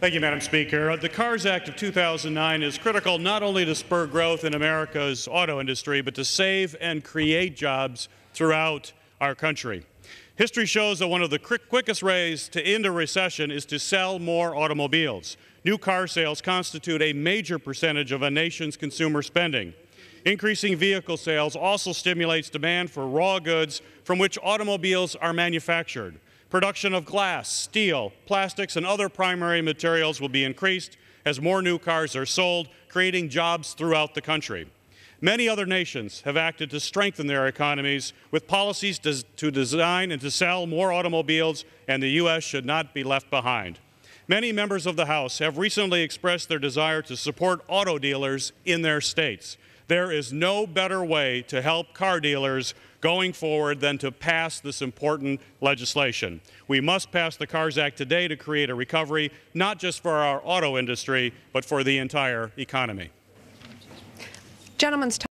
Thank you, Madam Speaker. The CARS Act of 2009 is critical not only to spur growth in America's auto industry, but to save and create jobs throughout our country. History shows that one of the quickest ways to end a recession is to sell more automobiles. New car sales constitute a major percentage of a nation's consumer spending. Increasing vehicle sales also stimulates demand for raw goods from which automobiles are manufactured. Production of glass, steel, plastics, and other primary materials will be increased as more new cars are sold, creating jobs throughout the country. Many other nations have acted to strengthen their economies with policies to design and to sell more automobiles, and the U.S. should not be left behind. Many members of the House have recently expressed their desire to support auto dealers in their states. There is no better way to help car dealers going forward than to pass this important legislation. We must pass the CARS Act today to create a recovery, not just for our auto industry, but for the entire economy. Gentleman's